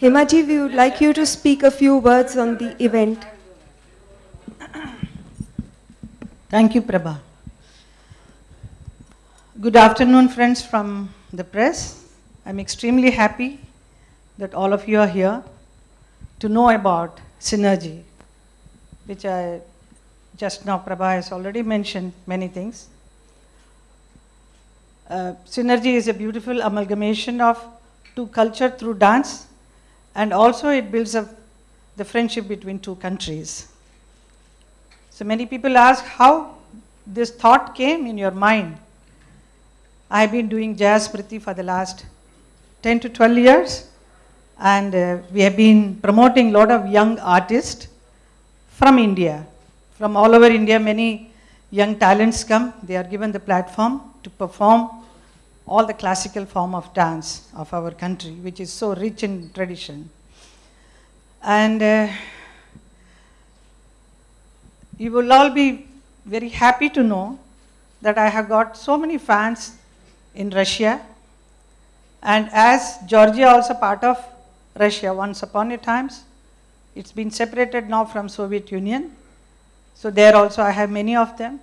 Himaji, we would like you to speak a few words on the event. Thank you, Prabha. Good afternoon, friends from the press. I'm extremely happy that all of you are here to know about synergy, which I just now Prabha has already mentioned many things. Uh, synergy is a beautiful amalgamation of two culture through dance and also it builds up the friendship between two countries. So many people ask how this thought came in your mind. I have been doing jazz priti for the last 10 to 12 years and uh, we have been promoting a lot of young artists from India. From all over India, many young talents come. They are given the platform to perform all the classical form of dance of our country, which is so rich in tradition. And uh, you will all be very happy to know that I have got so many fans in Russia. And as Georgia also part of Russia once upon a times, it's been separated now from Soviet Union. So there also I have many of them.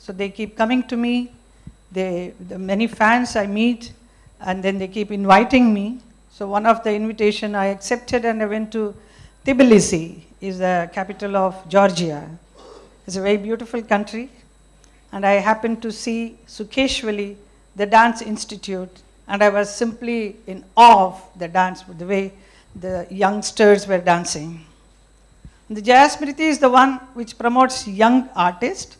So they keep coming to me they, the many fans I meet, and then they keep inviting me. So one of the invitation I accepted and I went to Tbilisi, is the capital of Georgia. It's a very beautiful country. And I happened to see Sukeshwali, the dance institute, and I was simply in awe of the dance, the way the youngsters were dancing. The Jayasmriti is the one which promotes young artists.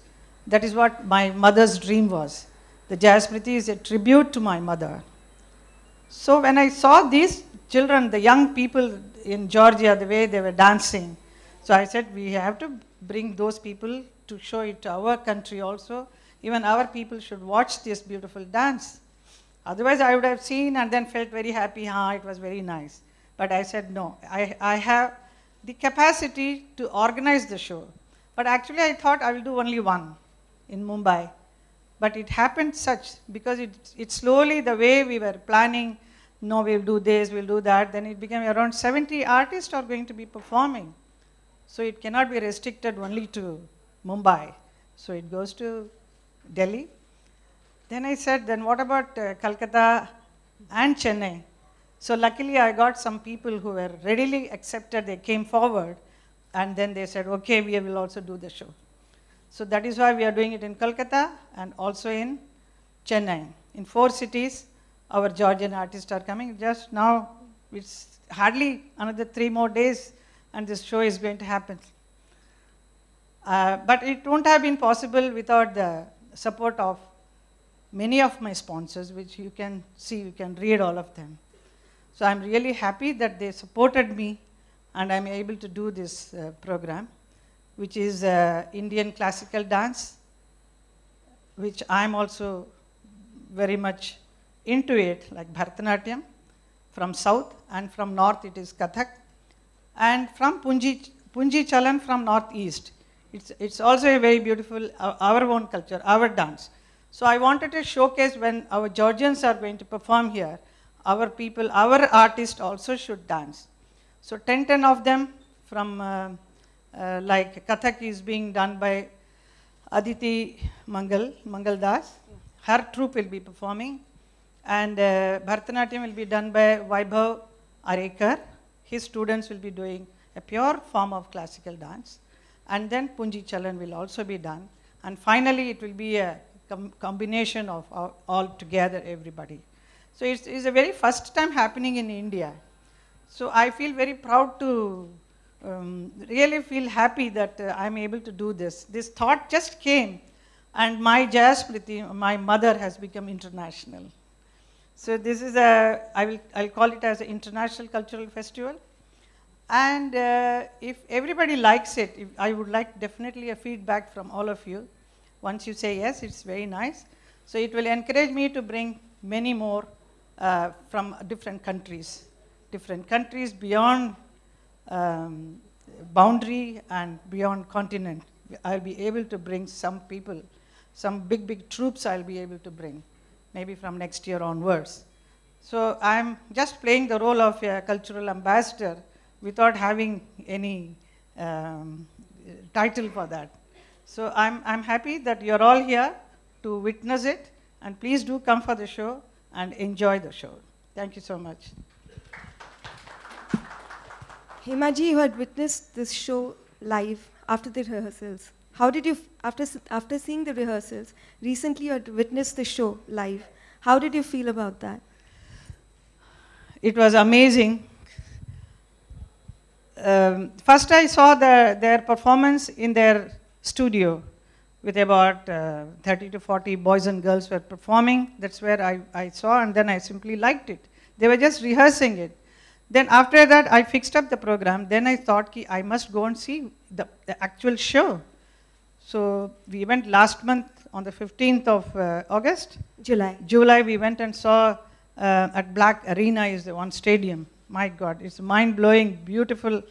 That is what my mother's dream was. The Jayasmriti is a tribute to my mother. So when I saw these children, the young people in Georgia, the way they were dancing, so I said, we have to bring those people to show it to our country also. Even our people should watch this beautiful dance. Otherwise, I would have seen and then felt very happy, huh, it was very nice. But I said, no, I, I have the capacity to organize the show. But actually, I thought I will do only one in Mumbai. But it happened such because it, it slowly, the way we were planning, no, we'll do this, we'll do that, then it became around 70 artists are going to be performing. So it cannot be restricted only to Mumbai. So it goes to Delhi. Then I said, then what about uh, Calcutta and Chennai? So luckily I got some people who were readily accepted, they came forward and then they said, okay, we will also do the show. So that is why we are doing it in Kolkata and also in Chennai. In four cities, our Georgian artists are coming. Just now, it's hardly another three more days and this show is going to happen. Uh, but it won't have been possible without the support of many of my sponsors, which you can see, you can read all of them. So I'm really happy that they supported me and I'm able to do this uh, program which is uh, Indian classical dance, which I'm also very much into it, like Bharatanatyam from south and from north it is Kathak and from Punji, Punji Chalan from northeast. It's, it's also a very beautiful, uh, our own culture, our dance. So I wanted to showcase when our Georgians are going to perform here, our people, our artists also should dance. So 10, 10 of them from uh, uh, like Kathak is being done by Aditi Mangal, Mangal Das. Her troupe will be performing. And uh, Bharatanatyam will be done by Vaibhav Arekar. His students will be doing a pure form of classical dance. And then Punji Chalan will also be done. And finally, it will be a com combination of all, all, together, everybody. So it's, it's a very first time happening in India. So I feel very proud to um, really feel happy that uh, I'm able to do this. This thought just came and my Jayaspriti, my mother has become international. So this is a, I will, I'll call it as an international cultural festival. And uh, if everybody likes it, if, I would like definitely a feedback from all of you. Once you say yes, it's very nice. So it will encourage me to bring many more uh, from different countries, different countries beyond um, boundary and beyond continent. I'll be able to bring some people, some big, big troops I'll be able to bring, maybe from next year onwards. So I'm just playing the role of a cultural ambassador without having any um, title for that. So I'm, I'm happy that you're all here to witness it and please do come for the show and enjoy the show. Thank you so much. Himaji, you had witnessed this show live after the rehearsals. How did you, after, after seeing the rehearsals, recently you had witnessed the show live. How did you feel about that? It was amazing. Um, first, I saw the, their performance in their studio with about uh, 30 to 40 boys and girls were performing. That's where I, I saw, and then I simply liked it. They were just rehearsing it. Then after that, I fixed up the program. Then I thought ki, I must go and see the, the actual show. So we went last month on the 15th of uh, August. July. July, we went and saw uh, at Black Arena is the one stadium. My God, it's mind-blowing, beautiful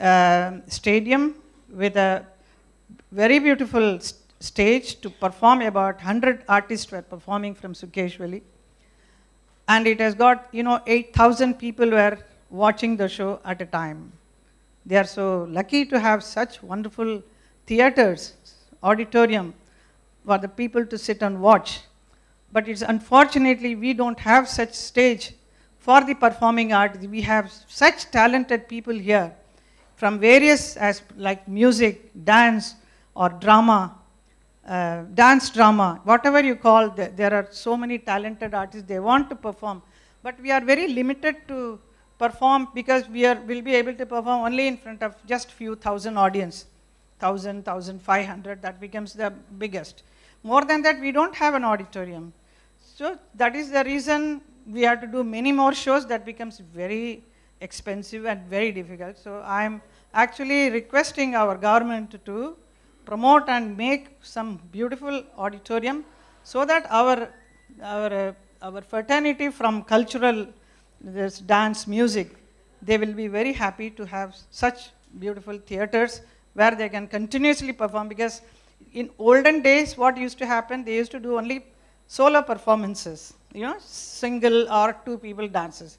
uh, stadium with a very beautiful st stage to perform. About 100 artists were performing from Sukeshwali. And it has got, you know, 8,000 people were watching the show at a time. They are so lucky to have such wonderful theaters, auditorium, for the people to sit and watch. But it's unfortunately we don't have such stage for the performing art. We have such talented people here from various as like music, dance, or drama, uh, dance drama, whatever you call. There are so many talented artists. They want to perform, but we are very limited to perform because we are, will be able to perform only in front of just few thousand audience, 1,000, 1,500, that becomes the biggest. More than that, we don't have an auditorium. So that is the reason we have to do many more shows that becomes very expensive and very difficult. So I'm actually requesting our government to promote and make some beautiful auditorium so that our, our, our fraternity from cultural there's dance, music, they will be very happy to have such beautiful theaters where they can continuously perform because in olden days what used to happen, they used to do only solo performances, you know, single or two people dances.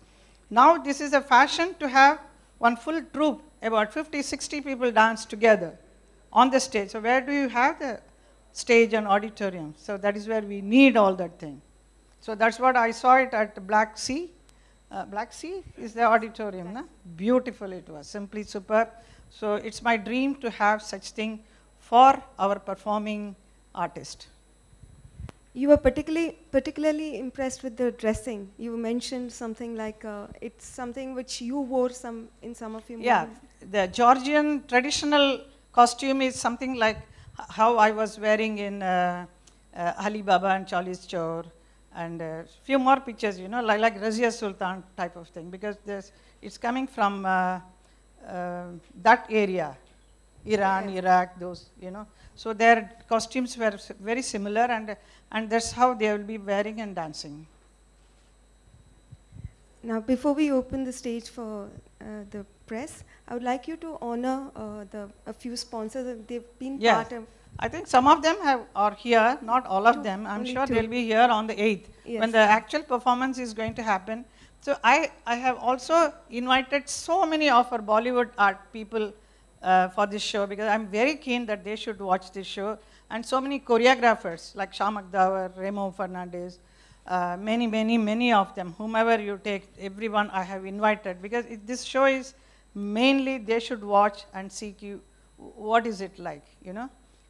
Now this is a fashion to have one full troupe, about 50, 60 people dance together on the stage. So where do you have the stage and auditorium? So that is where we need all that thing. So that's what I saw it at Black Sea uh, Black Sea is the auditorium. Na? Beautiful it was, simply superb. So it's my dream to have such thing for our performing artist. You were particularly particularly impressed with the dressing. You mentioned something like uh, it's something which you wore some in some of your yeah, movies. the Georgian traditional costume is something like how I was wearing in uh, uh, Ali Baba and Charlie's Chore and a uh, few more pictures, you know, like, like Razia Sultan type of thing, because it's coming from uh, uh, that area, Iran, yeah. Iraq, those, you know. So their costumes were very similar, and, and that's how they will be wearing and dancing. Now, before we open the stage for uh, the press, I would like you to honor uh, the, a few sponsors. They've been yes. part of I think some of them have are here, not all of no, them. I'm sure they they'll be here on the 8th yes. when the actual performance is going to happen. So I, I have also invited so many of our Bollywood art people uh, for this show because I'm very keen that they should watch this show. And so many choreographers like Shamak Dawar, Remo Fernandez, uh, many, many, many of them, whomever you take, everyone I have invited because it, this show is mainly they should watch and see you, what is it like, you know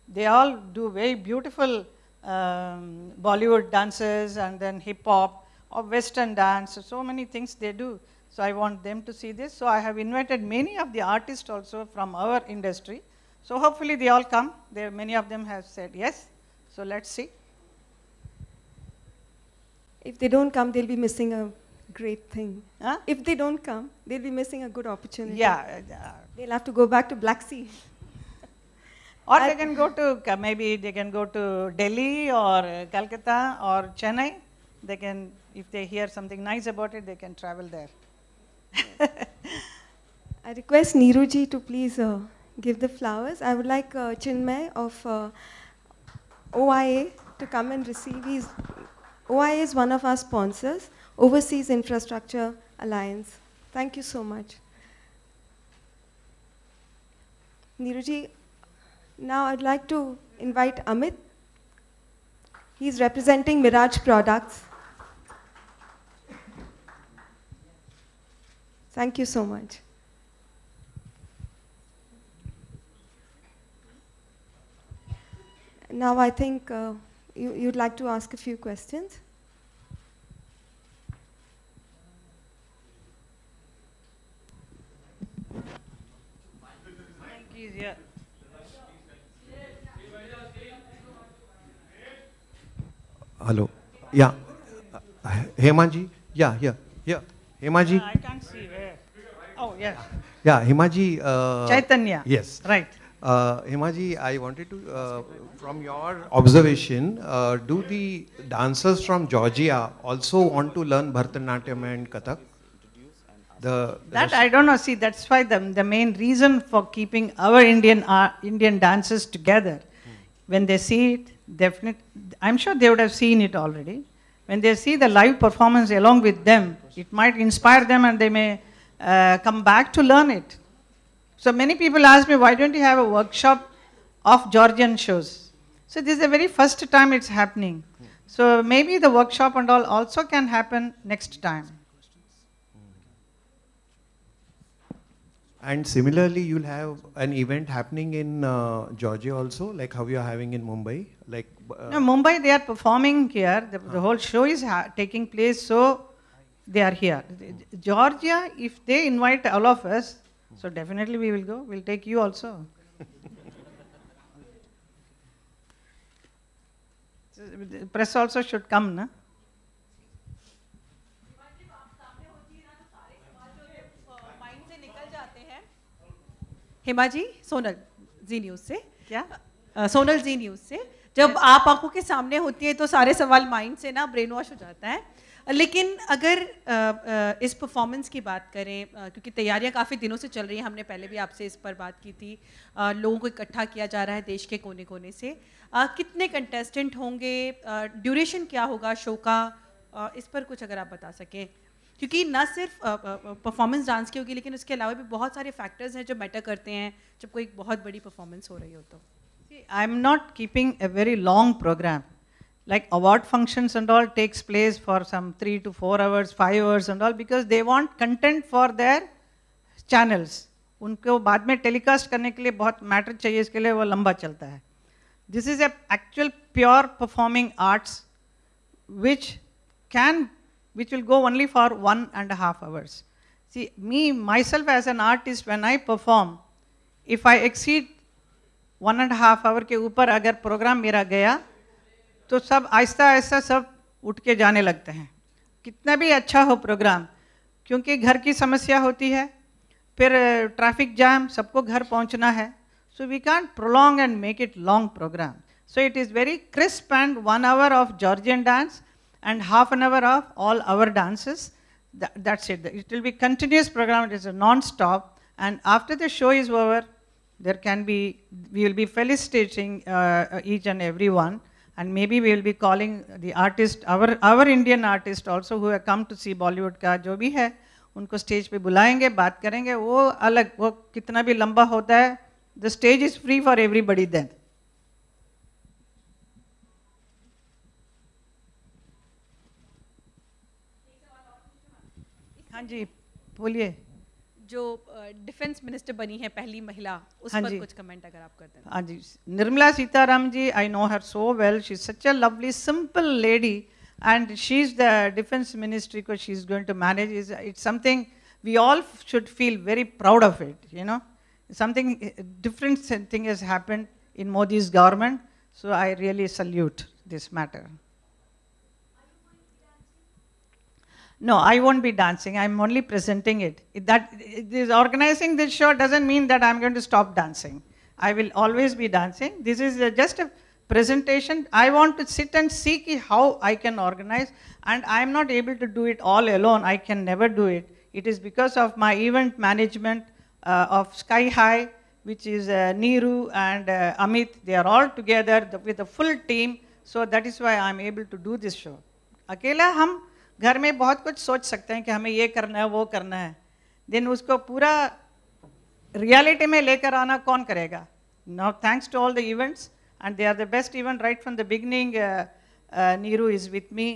they all do very beautiful um, Bollywood dances and then hip hop or Western dance, so many things they do. So I want them to see this. So I have invited many of the artists also from our industry. So hopefully they all come. There, many of them have said yes. So let's see. If they don't come, they'll be missing a great thing. Huh? If they don't come, they'll be missing a good opportunity. Yeah. Uh, they'll have to go back to Black Sea. Or I they can go to, maybe they can go to Delhi or Calcutta or Chennai. They can, if they hear something nice about it, they can travel there. I request Neeruji to please uh, give the flowers. I would like uh, Chinmay of uh, OIA to come and receive. He's, OIA is one of our sponsors, Overseas Infrastructure Alliance. Thank you so much. Neeruji, now I'd like to invite Amit. He's representing Mirage Products. Thank you so much. Now I think uh, you, you'd like to ask a few questions. Thank you, yeah. hello. Yeah. Hemaji? Yeah, here. Here. Hemaji? I can't see where. Oh, yeah. Yeah, Hemaji. Uh, Chaitanya. Yes. Right. Uh, Himaji, I wanted to, uh, from your observation, uh, do the dancers from Georgia also want to learn Bharatanatyam and Kathak? The, that I don't know. See, that's why the, the main reason for keeping our Indian uh, Indian dances together when they see it, definitely, I'm sure they would have seen it already. When they see the live performance along with them, it might inspire them and they may uh, come back to learn it. So many people ask me, why don't you have a workshop of Georgian shows? So this is the very first time it's happening. So maybe the workshop and all also can happen next time. And similarly, you'll have an event happening in uh, Georgia also, like how you're having in Mumbai. Like uh, no, Mumbai, they are performing here. The, huh. the whole show is taking place, so they are here. Hmm. Georgia, if they invite all of us, hmm. so definitely we will go. We'll take you also. press also should come, na? Hema ji Sonal ji news से क्या आ, Sonal ji news से जब आप आंखों के सामने होती है तो सारे सवाल माइंड से ना ब्रेन वॉश हो जाता है लेकिन अगर इस परफॉर्मेंस की बात करें क्योंकि तैयारियां काफ़ी दिनों से चल रही हैं हमने पहले भी आपसे इस पर बात की थी लोगों को इकट्ठा किया जा रहा है देश के कोने कोने से कितने कंटेस्टेंट होंगे ड्यूरेशन क्या होगा शो का इस पर कुछ अगर आप बता सकें क्योंकि ना सिर्फ परफॉर्मेंस डांस की होगी लेकिन उसके अलावा भी बहुत सारे फैक्टर्स हैं जो मैटर करते हैं जब कोई बहुत बड़ी परफॉर्मेंस हो रही हो तो I am not keeping a very long program like award functions and all takes place for some three to four hours five hours and all because they want content for their channels उनको बाद में telecast करने के लिए बहुत matter चाहिए इसके लिए वो लंबा चलता है this is a actual pure performing arts which can which will go only for one and a half hours. See, me, myself as an artist, when I perform, if I exceed one and half hour के ऊपर अगर programme मेरा गया तो सब आहिस्ता आहिस्ता सब उठ के जाने लगते हैं कितना भी अच्छा हो प्रोग्राम क्योंकि घर की समस्या होती है फिर ट्रैफिक जाम सबको घर पहुंचना है so we can prolong and make it long program so it is very crisp and one hour of Georgian dance and half an hour of all our dances. that's it. It will be continuous program. It is a non-stop. And after the show is over, there can be, we will be felicitating uh, each and every one. And maybe we will be calling the artist, our, our Indian artist also who have come to see Bollywood ka, जो bhi hai, unko stage pe बुलाएंगे, बात karenge. Wo अलग, wo कितना bhi lamba hota hai, the stage is free for everybody then. हाँ जी बोलिए जो defence minister बनी है पहली महिला उस हाँ पर कुछ कमेंट अगर आप करते हैं हाँ जी Nirmala Sitharaman ji I know her so well she such a lovely simple lady and she is the defence ministry को she is going to manage is it's something we all should feel very proud of it you know something different thing is happen in Modi's government so I really salute this matter No, I won't be dancing. I'm only presenting it. That this organizing this show doesn't mean that I'm going to stop dancing. I will always be dancing. This is just a presentation. I want to sit and see how I can organize, and I'm not able to do it all alone. I can never do it. It is because of my event management uh, of Sky High, which is uh, Neeru and uh, Amit. They are all together with a full team. So that is why I'm able to do this show. Akela hum. घर में बहुत कुछ सोच सकते हैं कि हमें ये करना है वो करना है देन उसको पूरा रियलिटी में लेकर आना कौन करेगा now thanks to all the events and they are the best event right from the beginning Neeru is with me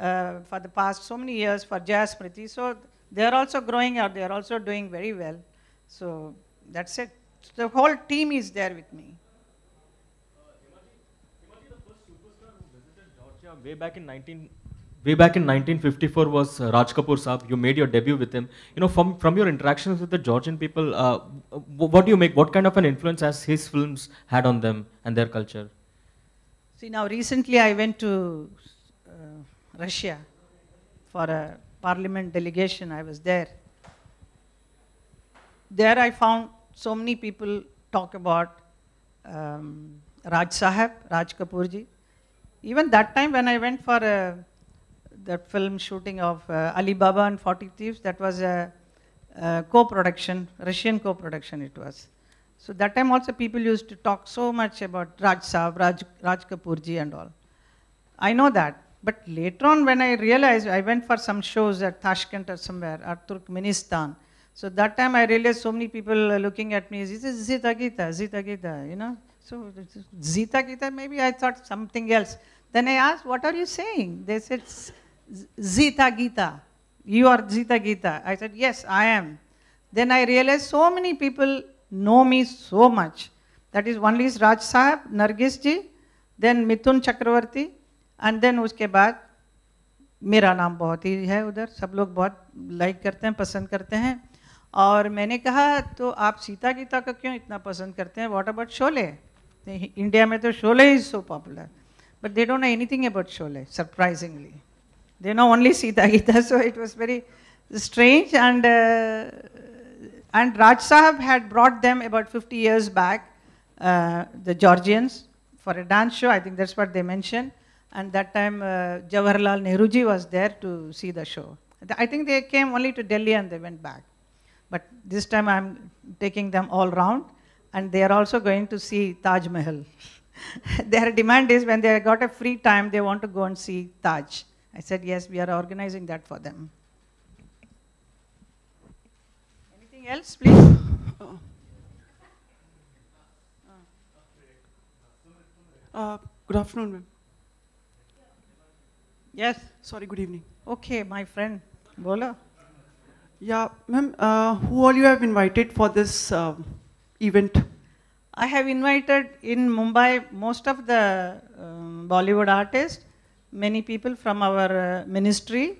for the past so many years for Jai Smriti so they are also growing और they are also doing very well so that's it the whole team is there with me Way back in way back in 1954 was uh, Raj Kapoor Saab. You made your debut with him. You know, from from your interactions with the Georgian people, uh, what do you make? What kind of an influence has his films had on them and their culture? See, now recently I went to uh, Russia for a parliament delegation. I was there. There I found so many people talk about um, Raj Sahab, Raj Kapoorji. Even that time when I went for a that film shooting of uh, Ali Baba and 40 Thieves, that was a, a co-production, Russian co-production it was. So that time also people used to talk so much about Raj Saab, Raj, Raj Kapoorji and all. I know that. But later on when I realized, I went for some shows at Tashkent or somewhere, at Turkmenistan. So that time I realized so many people looking at me, this is Zita Gita, Zita Gita, you know. So Zita Gita, maybe I thought something else. Then I asked, what are you saying? They said, Zita Gita, you are Zita Gita. I said, yes, I am. Then I realized so many people know me so much. That is only is Raj Sahib, Nargis ji, then Mithun Chakravarti, and then Uske बाद मेरा नाम बहुत ही है उधर सब लोग बहुत like करते हैं पसंद करते हैं और मैंने कहा तो आप सीता गीता का क्यों इतना पसंद करते हैं वॉट अबाउट शोले इंडिया में तो Sholay is so popular but they don't know anything about Sholay surprisingly They know only Sita Gita, so it was very strange. And, uh, and Raj Sahab had brought them about 50 years back, uh, the Georgians, for a dance show. I think that's what they mentioned. And that time, uh, Jawaharlal Nehruji was there to see the show. I think they came only to Delhi and they went back. But this time I'm taking them all round and they are also going to see Taj Mahal. Their demand is when they got a free time, they want to go and see Taj. I said, yes, we are organizing that for them. Anything else, please? Uh, good afternoon, ma'am. Yes. Sorry, good evening. Okay, my friend. Bola. Yeah, ma'am, uh, who all you have invited for this uh, event? I have invited in Mumbai most of the um, Bollywood artists many people from our uh, ministry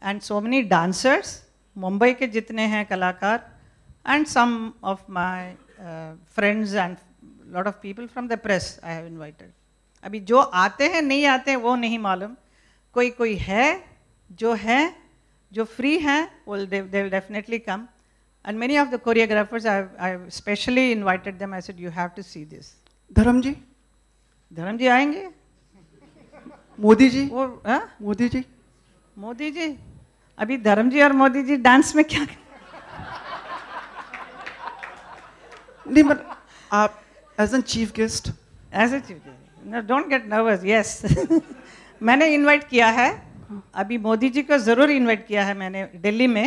and so many dancers, Mumbai ke jitne hain kalakar and some of my uh, friends and lot of people from the press I have invited. Abhi jo aate hain, nahi aate हैं वो नहीं मालूम Koi koi है जो jo जो free हैं they, they will definitely come and many of the choreographers I have, I have specially invited them I said you have to see this Dharam ji, Dharam ji aayenge. Modi जी वो हा? मोदी जी मोदी जी अभी धर्म जी और मोदी जी dance में क्या नहीं मत आप as an chief guest as a chief guest don't get nervous yes मैंने इनवाइट किया है अभी मोदी जी को ज़रूर इनवाइट किया है मैंने दिल्ली में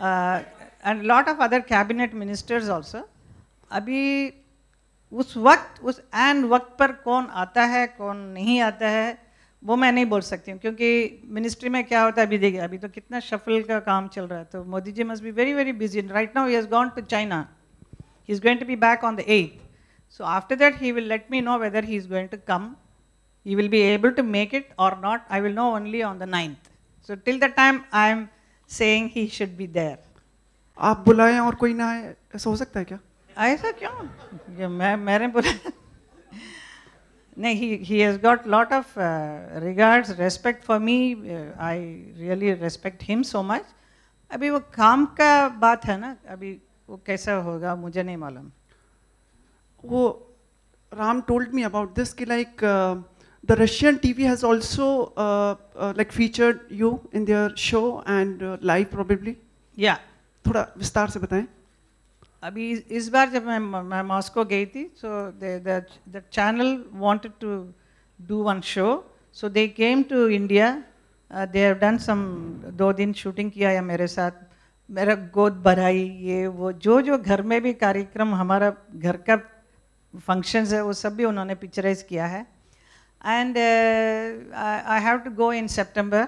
and lot of other cabinet ministers also अभी उस वक्त उस एन वक्त पर कौन आता है कौन नहीं आता है वो मैं नहीं बोल सकती हूँ क्योंकि मिनिस्ट्री में क्या होता है अभी देखिए अभी तो कितना शफल का काम चल रहा है तो Modi ji must be very very busy right now he has gone to China he is going to be back on the eighth so after that he will let me know whether he is going to come he will be able to make it और not I will know only on the ninth so till the time I am saying he should be there आप बुलाएं और कोई ना आए ऐसा हो सकता है क्या ऐसा क्यों मैं मैंने बोला No, he, he has got lot of uh, regards, respect for me. Uh, I really respect him so much. अभी वो काम का बात है ना अभी वो कैसा होगा मुझे नहीं मालूम वो Ram told me about this कि like the Russian TV has also like featured you in their show and live probably या थोड़ा विस्तार से बताएं अभी इस बार जब मैं मैं मॉस्को गई थी so the channel wanted to do one show so they came to India they have done some दो दिन शूटिंग किया या मेरे साथ मेरा गोद बढ़ाई ये वो जो जो घर में भी कार्यक्रम हमारा घर का फंक्शंस है वो सब भी उन्होंने पिक्चराइज किया है and I have to go in September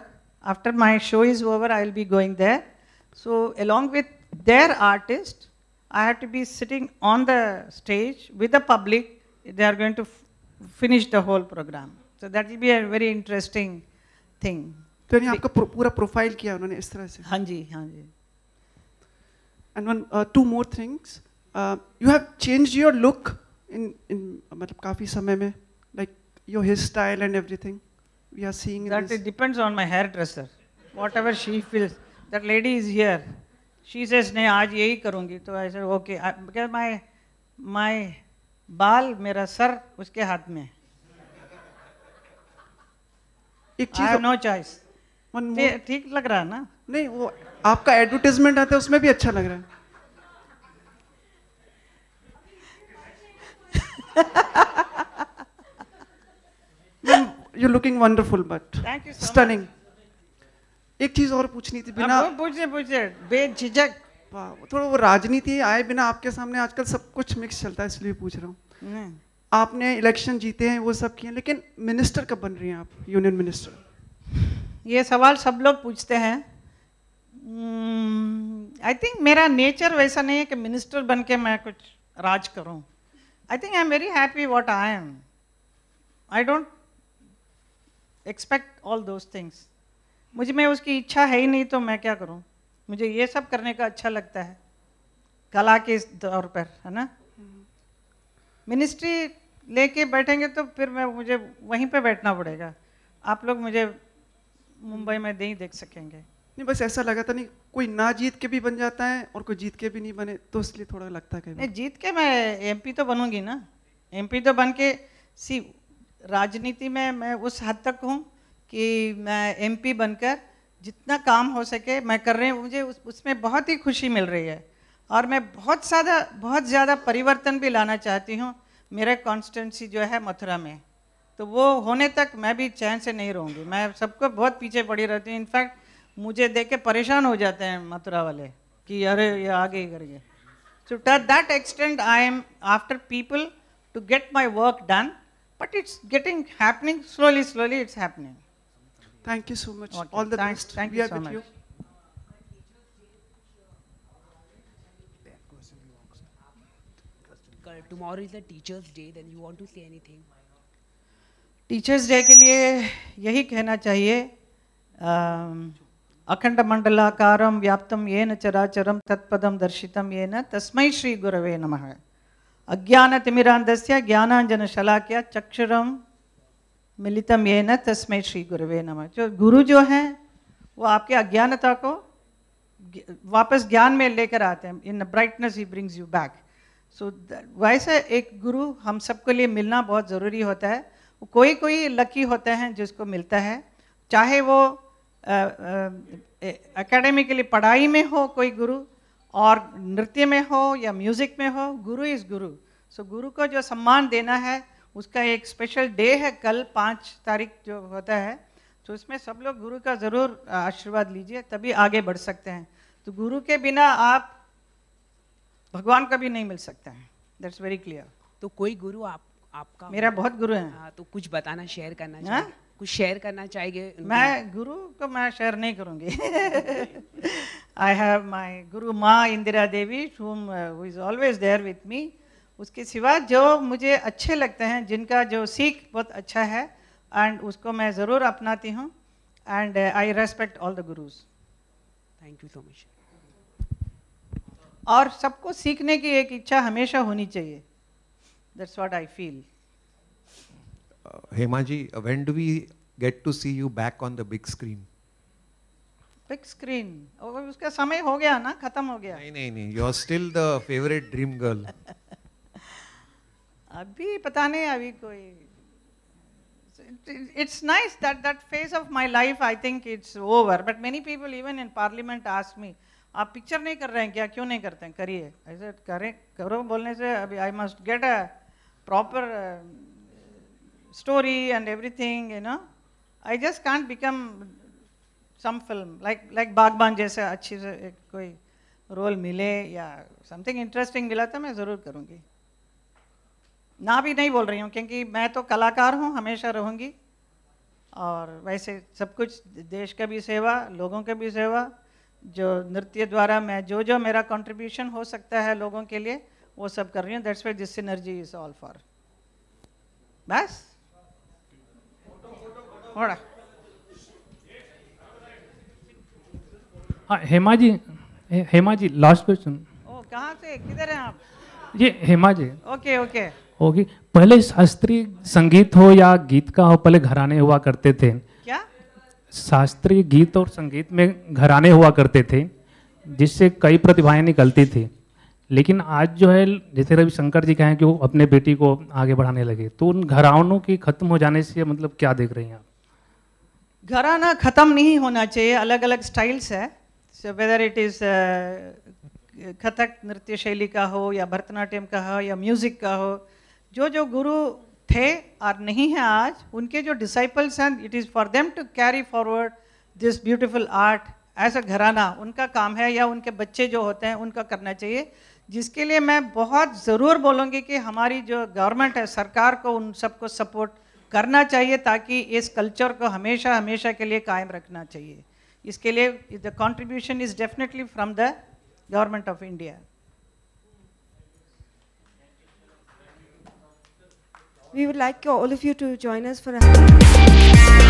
after my show is over I will be going there so along with their artist I have to be sitting on the stage with the public. They are going to finish the whole program. So that will be a very interesting thing. So you have a profile kiya unhone is tarah se. Haan ji, haan ji. And one, uh, two more things. Uh, you have changed your look in in matlab kafi samay mein, like your hairstyle and everything. We are seeing that this. it depends on my hairdresser. Whatever she feels. That lady is here. She से नहीं आज यही करूँगी तो ऐसे okay because my my बाल मेरा sir उसके हाथ में एक चीज नो चॉइस ठीक लग रहा है ना नहीं वो आपका एडवर्टीजमेंट आता है उसमें भी अच्छा लग रहा है You're looking wonderful, but Thank you so stunning. Much. एक चीज और पूछनी थी बिना पूछे हाँ, पूछे बेझिझक थोड़ा वो राजनीति आए बिना आपके सामने आजकल सब कुछ मिक्स चलता है इसलिए पूछ रहा हूँ आपने इलेक्शन जीते हैं वो सब किए लेकिन मिनिस्टर कब बन रही हैं आप यूनियन मिनिस्टर ये सवाल सब लोग पूछते हैं आई hmm, थिंक मेरा नेचर वैसा नहीं है कि मिनिस्टर बन के मैं कुछ राज करूं I think I am very happy what I am I don't expect all those things मुझ में उसकी इच्छा है ही नहीं तो मैं क्या करूँ मुझे ये सब करने का अच्छा लगता है कला के तौर पर है ना मिनिस्ट्री लेके बैठेंगे तो फिर मैं मुझे वहीं पे बैठना पड़ेगा आप लोग मुझे मुंबई में नहीं देख सकेंगे नहीं बस ऐसा लगा था नहीं कोई ना जीत के भी बन जाता है और कोई जीत के भी नहीं बने तो इसलिए थोड़ा लगता है नहीं जीत के मैं एमपी तो बनूंगी ना एमपी तो बन के सी राजनीति में मैं उस हद तक हूँ कि मैं एमपी बनकर जितना काम हो सके मैं कर रही हूँ मुझे उस, उसमें बहुत ही खुशी मिल रही है और मैं बहुत ज़्यादा बहुत ज़्यादा परिवर्तन भी लाना चाहती हूँ मेरा कॉन्स्टेंसी जो है मथुरा में तो वो होने तक मैं भी चैन से नहीं रहूँगी मैं सबको बहुत पीछे पड़ी रहती हूँ इनफैक्ट मुझे देख के परेशान हो जाते हैं मथुरा वाले कि अरे ये आगे ही करिए so to that extent I am after people to get my work done but it's getting happening slowly slowly it's happening Thank you so much. Okay. All the Thanks. best. Thank we you are so with much. You. Tomorrow is the Teachers Day. Then you want to say anything? Teachers day के लिए यही कहना चाहिए अखंड मंडलाकारम व्याप्तम ये न चराचरम तत्पदम दर्शितम ये न तस्मै श्री गुरवे नमः अज्ञान तिमिरांधस्य ज्ञानांजन शलाक्य चक्षुरम मिलितम ये न तस्मय श्री गुरुवे नमः जो गुरु जो हैं वो आपके अज्ञानता को वापस ज्ञान में लेकर आते हैं in brightness he brings you back so वैसे एक गुरु हम सबके लिए मिलना बहुत ज़रूरी होता है कोई कोई लकी होते हैं जिसको मिलता है चाहे वो एकेडमिकली पढ़ाई में हो कोई गुरु और नृत्य में हो या म्यूज़िक में हो गुरु इज़ गुरु सो so, गुरु को जो सम्मान देना है उसका एक स्पेशल डे है कल पाँच तारीख जो होता है तो उसमें सब लोग गुरु का ज़रूर आशीर्वाद लीजिए तभी आगे बढ़ सकते हैं तो गुरु के बिना आप भगवान का भी नहीं मिल सकते हैं दैट्स वेरी क्लियर तो कोई गुरु आप आपका मेरा बहुत गुरु है आ, हाँ, तो कुछ बताना शेयर करना हाँ? चाहिए कुछ शेयर करना चाहिए मैं गुरु को मैं शेयर नहीं करूँगी आई हैव माई गुरु माँ Indira Devi whom is always there with me उसके सिवा जो मुझे अच्छे लगते हैं जिनका जो सीख बहुत अच्छा है एंड उसको मैं ज़रूर अपनाती हूँ and I respect all the gurus thank you so much और सबको सीखने की एक इच्छा हमेशा होनी चाहिए that's what I feel Hema ji when do we get to see you back on the big screen big screen उसका समय हो गया ना खत्म हो गया नहीं नहीं नहीं you are still the favourite dream girl अभी पता नहीं अभी कोई it's nice that that phase of my life I think it's over but many people even in parliament ask me आप पिक्चर नहीं कर रहे हैं क्या क्यों नहीं करते हैं करिए ऐसे करें करो बोलने से अभी I must get a proper story and every thing you know I just can't become some film like like Baghban जैसे अच्छी से कोई रोल मिले या समथिंग इंटरेस्टिंग मिला तो मैं ज़रूर करूँगी ना भी नहीं बोल रही हूँ क्योंकि मैं तो कलाकार हूँ हमेशा रहूँगी और वैसे सब कुछ देश का भी सेवा लोगों का भी सेवा जो नृत्य द्वारा मैं जो जो मेरा कंट्रीब्यूशन हो सकता है लोगों के लिए वो सब कर रही हूँ that's way this energy is all for बस थोड़ा हाँ हेमा जी हेमा जी लास्ट क्वेश्चन ओ कहाँ से किधर हैं आप ये हेमा जी ओके ओके होगी पहले शास्त्रीय संगीत हो या गीत का हो पहले घराने हुआ करते थे क्या शास्त्रीय गीत और संगीत में घराने हुआ करते थे जिससे कई प्रतिभाएं निकलती थी लेकिन आज जो है जैसे रविशंकर जी कहें कि वो अपने बेटी को आगे बढ़ाने लगे तो उन घरानों की खत्म हो जाने से मतलब क्या देख रही हैं आप घराना ख़त्म नहीं होना चाहिए अलग अलग स्टाइल्स है वेदर इट इज़ कथक नृत्य शैली का हो या भरतनाट्यम का हो या म्यूज़िक का हो जो जो गुरु थे और नहीं हैं आज उनके जो डिसाइपल्स हैं it is for them to carry forward this beautiful art as a gharana उनका काम है या उनके बच्चे जो होते हैं उनका करना चाहिए जिसके लिए मैं बहुत ज़रूर बोलूँगी कि हमारी जो गवर्नमेंट है सरकार को उन सबको सपोर्ट करना चाहिए ताकि इस कल्चर को हमेशा हमेशा के लिए कायम रखना चाहिए इसके लिए the contribution is definitely from the government of India We would like all of you to join us for a